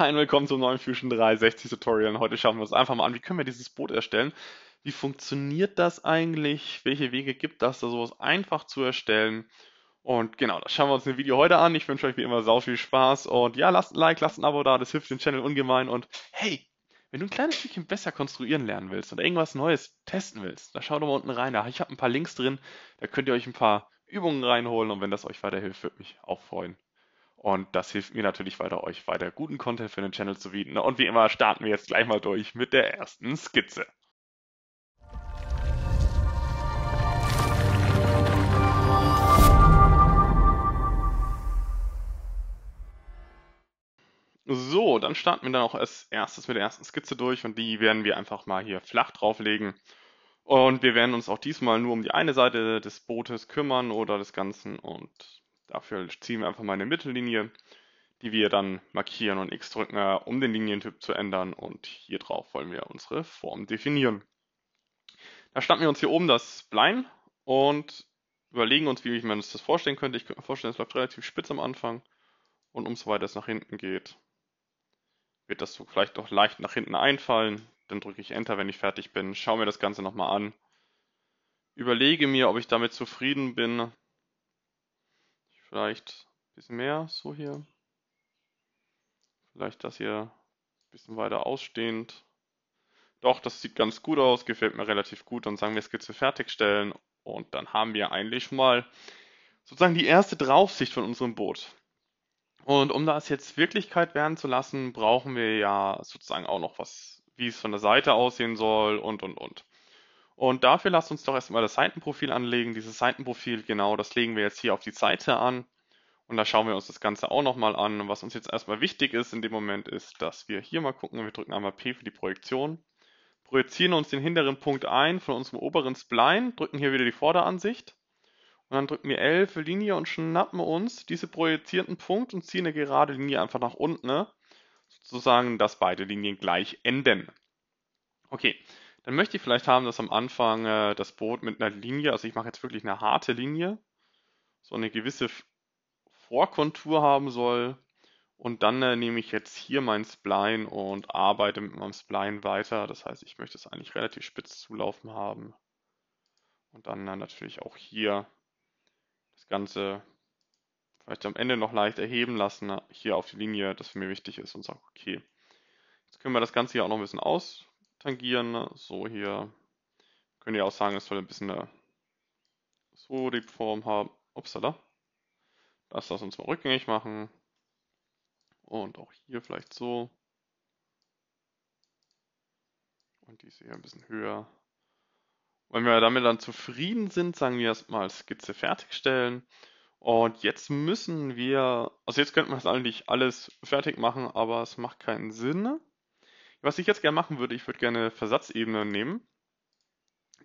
Hi und willkommen zum neuen Fusion 360 Tutorial. Und heute schauen wir uns einfach mal an, wie können wir dieses Boot erstellen? Wie funktioniert das eigentlich? Welche Wege gibt es, da sowas einfach zu erstellen? Und genau, das schauen wir uns im Video heute an. Ich wünsche euch wie immer sau viel Spaß und ja, lasst ein Like, lasst ein Abo da, das hilft dem Channel ungemein und hey, wenn du ein kleines Stückchen besser konstruieren lernen willst oder irgendwas Neues testen willst, dann schaut doch mal unten rein. ich habe ein paar Links drin, da könnt ihr euch ein paar Übungen reinholen und wenn das euch weiterhilft, würde mich auch freuen. Und das hilft mir natürlich weiter, euch weiter guten Content für den Channel zu bieten. Und wie immer starten wir jetzt gleich mal durch mit der ersten Skizze. So, dann starten wir dann auch als erstes mit der ersten Skizze durch und die werden wir einfach mal hier flach drauflegen. Und wir werden uns auch diesmal nur um die eine Seite des Bootes kümmern oder des Ganzen und Dafür ziehen wir einfach mal eine Mittellinie, die wir dann markieren und X drücken, äh, um den Linientyp zu ändern. Und hier drauf wollen wir unsere Form definieren. Da schnappen wir uns hier oben das Spline und überlegen uns, wie man uns das vorstellen könnte. Ich könnte mir vorstellen, es läuft relativ spitz am Anfang. Und umso weiter es nach hinten geht, wird das so vielleicht doch leicht nach hinten einfallen. Dann drücke ich Enter, wenn ich fertig bin. Schaue mir das Ganze nochmal an. Überlege mir, ob ich damit zufrieden bin. Vielleicht ein bisschen mehr so hier. Vielleicht das hier ein bisschen weiter ausstehend. Doch, das sieht ganz gut aus, gefällt mir relativ gut. Dann sagen wir Skizze fertigstellen und dann haben wir eigentlich schon mal sozusagen die erste Draufsicht von unserem Boot. Und um das jetzt Wirklichkeit werden zu lassen, brauchen wir ja sozusagen auch noch was, wie es von der Seite aussehen soll und und und. Und dafür lasst uns doch erstmal das Seitenprofil anlegen. Dieses Seitenprofil, genau, das legen wir jetzt hier auf die Seite an. Und da schauen wir uns das Ganze auch nochmal an. Und Was uns jetzt erstmal wichtig ist in dem Moment, ist, dass wir hier mal gucken. Wir drücken einmal P für die Projektion. Projizieren uns den hinteren Punkt ein von unserem oberen Spline, drücken hier wieder die Vorderansicht. Und dann drücken wir L für Linie und schnappen uns diese projizierten Punkt und ziehen eine gerade Linie einfach nach unten. Ne? Sozusagen, dass beide Linien gleich enden. Okay, dann möchte ich vielleicht haben, dass am Anfang äh, das Boot mit einer Linie, also ich mache jetzt wirklich eine harte Linie, so eine gewisse Vorkontur haben soll. Und dann äh, nehme ich jetzt hier mein Spline und arbeite mit meinem Spline weiter. Das heißt, ich möchte es eigentlich relativ spitz zulaufen haben. Und dann äh, natürlich auch hier das Ganze vielleicht am Ende noch leicht erheben lassen, äh, hier auf die Linie, das für mich wichtig ist und sage, okay, jetzt können wir das Ganze hier auch noch ein bisschen aus tangieren. So hier könnt ihr auch sagen, es soll ein bisschen eine so die Form haben. Upsala. Lass Das uns mal rückgängig machen. Und auch hier vielleicht so. Und die ist eher ein bisschen höher. Wenn wir damit dann zufrieden sind, sagen wir erstmal Skizze fertigstellen. Und jetzt müssen wir, also jetzt könnten wir es eigentlich alles fertig machen, aber es macht keinen Sinn. Was ich jetzt gerne machen würde, ich würde gerne Versatzebene nehmen.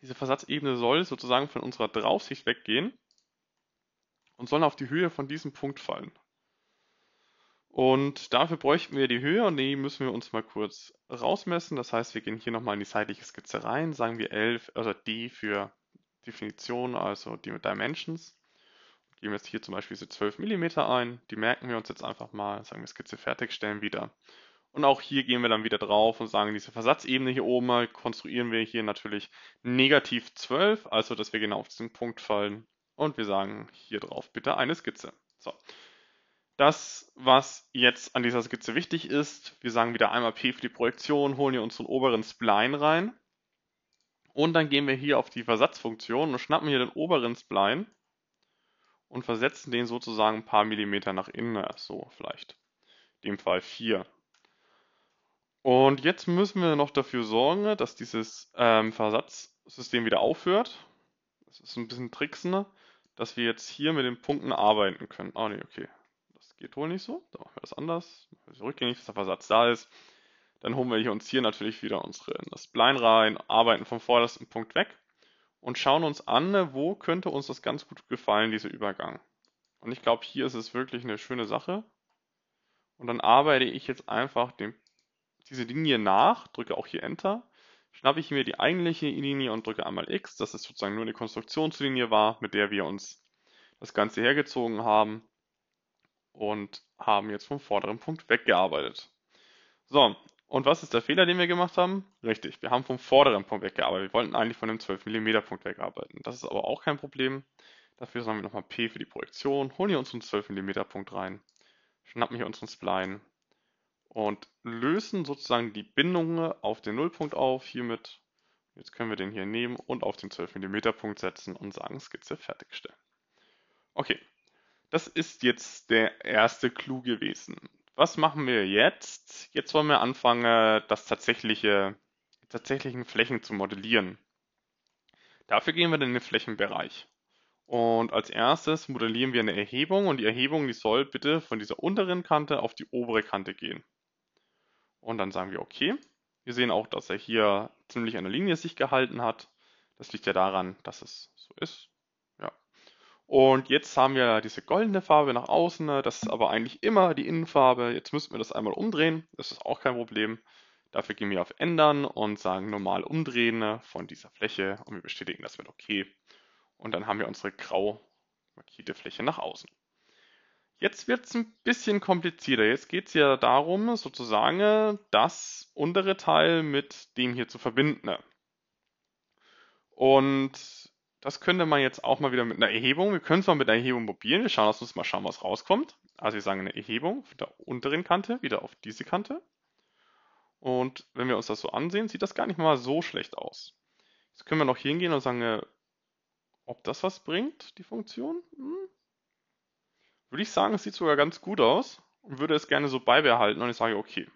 Diese Versatzebene soll sozusagen von unserer Draufsicht weggehen und soll auf die Höhe von diesem Punkt fallen. Und dafür bräuchten wir die Höhe und die müssen wir uns mal kurz rausmessen. Das heißt, wir gehen hier nochmal in die seitliche Skizze rein, sagen wir 11, also D für Definition, also die mit Dimensions. Geben wir jetzt hier zum Beispiel diese 12 mm ein, die merken wir uns jetzt einfach mal, sagen wir Skizze fertigstellen wieder. Und auch hier gehen wir dann wieder drauf und sagen, diese Versatzebene hier oben mal konstruieren wir hier natürlich negativ 12, also dass wir genau auf diesen Punkt fallen. Und wir sagen hier drauf bitte eine Skizze. So. Das, was jetzt an dieser Skizze wichtig ist, wir sagen wieder einmal P für die Projektion, holen hier unseren oberen Spline rein. Und dann gehen wir hier auf die Versatzfunktion und schnappen hier den oberen Spline und versetzen den sozusagen ein paar Millimeter nach innen, so vielleicht. In dem Fall 4. Und jetzt müssen wir noch dafür sorgen, dass dieses ähm, Versatzsystem wieder aufhört. Das ist ein bisschen tricksender, dass wir jetzt hier mit den Punkten arbeiten können. Ah, oh, nee, okay. Das geht wohl nicht so. Dann machen wir das anders. Machen rückgängig, dass der Versatz da ist. Dann holen wir hier uns hier natürlich wieder unsere, das Spline rein, arbeiten vom vordersten Punkt weg und schauen uns an, ne, wo könnte uns das ganz gut gefallen, dieser Übergang. Und ich glaube, hier ist es wirklich eine schöne Sache. Und dann arbeite ich jetzt einfach den diese Linie nach, drücke auch hier Enter, schnappe ich mir die eigentliche Linie und drücke einmal X, dass es sozusagen nur eine Konstruktionslinie war, mit der wir uns das Ganze hergezogen haben und haben jetzt vom vorderen Punkt weggearbeitet. So, und was ist der Fehler, den wir gemacht haben? Richtig, wir haben vom vorderen Punkt weggearbeitet. Wir wollten eigentlich von dem 12 mm Punkt wegarbeiten. Das ist aber auch kein Problem. Dafür sagen wir nochmal P für die Projektion, holen hier unseren 12 mm Punkt rein, schnappen hier unseren Spline und lösen sozusagen die Bindungen auf den Nullpunkt auf, hiermit, jetzt können wir den hier nehmen und auf den 12 mm Punkt setzen und sagen Skizze fertigstellen. Okay, das ist jetzt der erste Clou gewesen. Was machen wir jetzt? Jetzt wollen wir anfangen, das tatsächliche, die tatsächlichen Flächen zu modellieren. Dafür gehen wir in den Flächenbereich. Und als erstes modellieren wir eine Erhebung und die Erhebung, die soll bitte von dieser unteren Kante auf die obere Kante gehen. Und dann sagen wir okay. Wir sehen auch, dass er hier ziemlich an der Linie sich gehalten hat. Das liegt ja daran, dass es so ist. Ja. Und jetzt haben wir diese goldene Farbe nach außen. Das ist aber eigentlich immer die Innenfarbe. Jetzt müssen wir das einmal umdrehen. Das ist auch kein Problem. Dafür gehen wir auf Ändern und sagen normal umdrehen von dieser Fläche und wir bestätigen das mit OK. Und dann haben wir unsere grau markierte Fläche nach außen. Jetzt wird es ein bisschen komplizierter. Jetzt geht es ja darum, sozusagen das untere Teil mit dem hier zu verbinden. Und das könnte man jetzt auch mal wieder mit einer Erhebung, wir können es mal mit einer Erhebung probieren. Wir schauen, lass uns mal schauen, was rauskommt. Also wir sagen eine Erhebung von der unteren Kante wieder auf diese Kante. Und wenn wir uns das so ansehen, sieht das gar nicht mal so schlecht aus. Jetzt können wir noch hingehen und sagen, äh, ob das was bringt, die Funktion. Hm, würde ich sagen, es sieht sogar ganz gut aus und würde es gerne so beibehalten und ich sage, okay.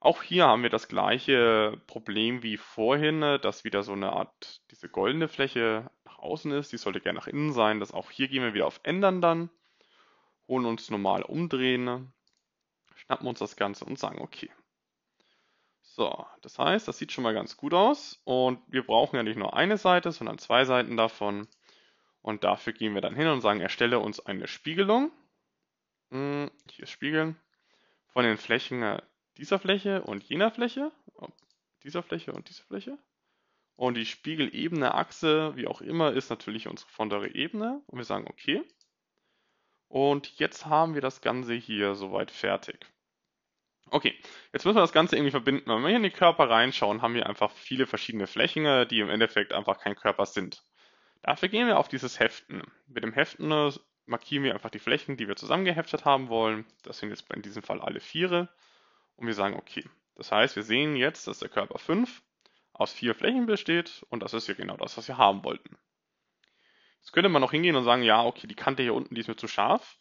Auch hier haben wir das gleiche Problem wie vorhin, äh, dass wieder so eine Art, diese goldene Fläche nach außen ist, die sollte gerne nach innen sein. Das auch hier gehen wir wieder auf Ändern dann, holen uns normal umdrehen, ne, schnappen uns das Ganze und sagen, okay. So, das heißt, das sieht schon mal ganz gut aus und wir brauchen ja nicht nur eine Seite, sondern zwei Seiten davon. Und dafür gehen wir dann hin und sagen, erstelle uns eine Spiegelung. Hm, hier ist spiegeln. Von den Flächen dieser Fläche und jener Fläche. Dieser Fläche und dieser Fläche. Und die Spiegelebene, Achse, wie auch immer, ist natürlich unsere vordere Ebene. Und wir sagen OK. Und jetzt haben wir das Ganze hier soweit fertig. Okay, jetzt müssen wir das Ganze irgendwie verbinden. Wenn wir hier in den Körper reinschauen, haben wir einfach viele verschiedene Flächen, die im Endeffekt einfach kein Körper sind. Dafür gehen wir auf dieses Heften. Mit dem Heften äh, markieren wir einfach die Flächen, die wir zusammengeheftet haben wollen. Das sind jetzt in diesem Fall alle Viere. Und wir sagen OK. Das heißt, wir sehen jetzt, dass der Körper 5 aus vier Flächen besteht und das ist ja genau das, was wir haben wollten. Jetzt könnte man noch hingehen und sagen, ja, okay, die Kante hier unten, die ist mir zu scharf.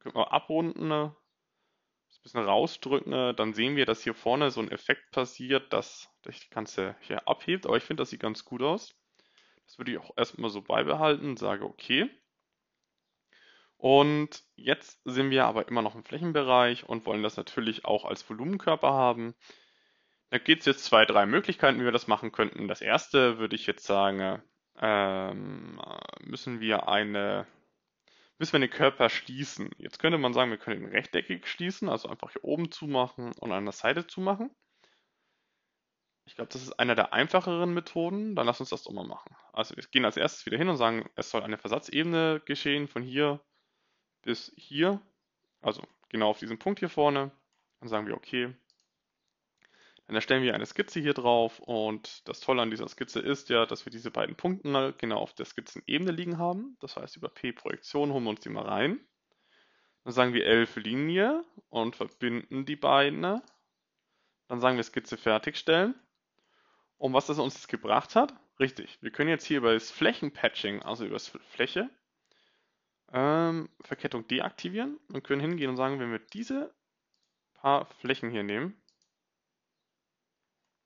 Können wir abrunden, ein äh, bisschen rausdrücken, dann sehen wir, dass hier vorne so ein Effekt passiert, dass sich die Ganze hier abhebt, aber ich finde, das sieht ganz gut aus. Das würde ich auch erstmal so beibehalten, sage okay. Und jetzt sind wir aber immer noch im Flächenbereich und wollen das natürlich auch als Volumenkörper haben. Da gibt es jetzt zwei, drei Möglichkeiten, wie wir das machen könnten. Das erste würde ich jetzt sagen, ähm, müssen wir eine müssen wir den Körper schließen. Jetzt könnte man sagen, wir können ihn rechteckig schließen, also einfach hier oben zumachen und an der Seite zumachen. Ich glaube, das ist einer der einfacheren Methoden. Dann lass uns das doch mal machen. Also wir gehen als erstes wieder hin und sagen, es soll eine Versatzebene geschehen von hier bis hier. Also genau auf diesen Punkt hier vorne. Dann sagen wir okay. Dann erstellen wir eine Skizze hier drauf und das Tolle an dieser Skizze ist ja, dass wir diese beiden Punkte genau auf der Skizzenebene liegen haben. Das heißt, über P-Projektion holen wir uns die mal rein. Dann sagen wir L Linie und verbinden die beiden. Dann sagen wir Skizze fertigstellen und was das uns jetzt gebracht hat. Richtig, wir können jetzt hier über das Flächenpatching, also über das Fläche, ähm, Verkettung deaktivieren und können hingehen und sagen, wenn wir diese paar Flächen hier nehmen,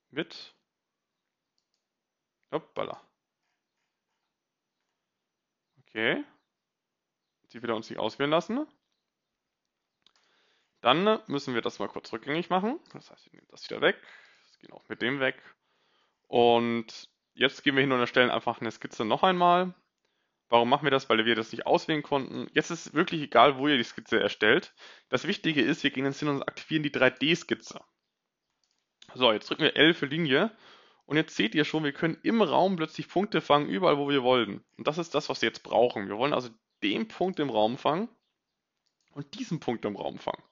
mit, hoppala, okay, die wieder uns nicht auswählen lassen, dann müssen wir das mal kurz rückgängig machen, das heißt, wir nehmen das wieder weg, das geht auch mit dem weg und jetzt gehen wir hin und erstellen einfach eine Skizze noch einmal. Warum machen wir das? Weil wir das nicht auswählen konnten. Jetzt ist wirklich egal, wo ihr die Skizze erstellt. Das Wichtige ist, wir gehen ins hin und aktivieren die 3D-Skizze. So, jetzt drücken wir L für Linie. Und jetzt seht ihr schon, wir können im Raum plötzlich Punkte fangen, überall wo wir wollen. Und das ist das, was wir jetzt brauchen. Wir wollen also den Punkt im Raum fangen und diesen Punkt im Raum fangen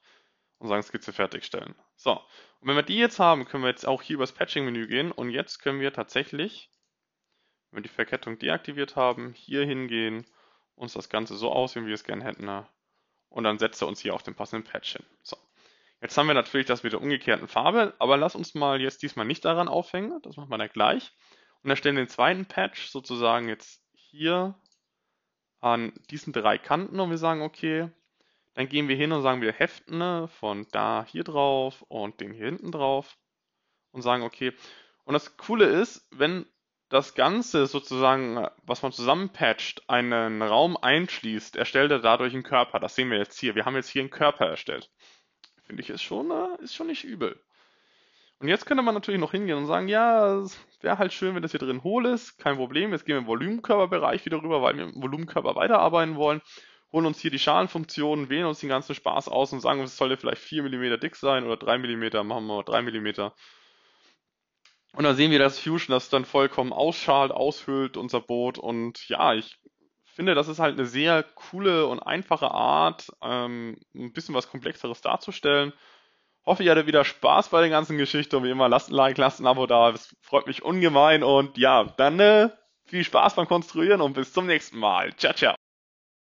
und sagen Skizze fertigstellen. So, und wenn wir die jetzt haben, können wir jetzt auch hier übers Patching-Menü gehen und jetzt können wir tatsächlich, wenn wir die Verkettung deaktiviert haben, hier hingehen, uns das Ganze so aussehen, wie wir es gerne hätten ne? und dann setzt er uns hier auf den passenden Patch hin. So. Jetzt haben wir natürlich das mit der umgekehrten Farbe, aber lass uns mal jetzt diesmal nicht daran aufhängen, das machen wir dann gleich und erstellen den zweiten Patch sozusagen jetzt hier an diesen drei Kanten und wir sagen, okay, dann gehen wir hin und sagen, wir heften ne, von da hier drauf und den hier hinten drauf und sagen, okay. Und das Coole ist, wenn das Ganze sozusagen, was man zusammenpatcht, einen Raum einschließt, erstellt er dadurch einen Körper. Das sehen wir jetzt hier. Wir haben jetzt hier einen Körper erstellt. Finde ich, ist schon, äh, ist schon nicht übel. Und jetzt könnte man natürlich noch hingehen und sagen, ja, es wäre halt schön, wenn das hier drin hohl ist, kein Problem, jetzt gehen wir im Volumenkörperbereich wieder rüber, weil wir im Volumenkörper weiterarbeiten wollen holen uns hier die Schalenfunktionen, wählen uns den ganzen Spaß aus und sagen, es sollte vielleicht 4 mm dick sein oder 3 mm, machen wir 3 mm. Und dann sehen wir, dass Fusion das dann vollkommen ausschalt, aushöhlt, unser Boot. Und ja, ich finde, das ist halt eine sehr coole und einfache Art, ähm, ein bisschen was Komplexeres darzustellen. Hoffe, ihr hattet wieder Spaß bei der ganzen Geschichte. Und wie immer, lasst ein Like, lasst ein Abo da. Das freut mich ungemein. Und ja, dann äh, viel Spaß beim Konstruieren und bis zum nächsten Mal. Ciao, ciao.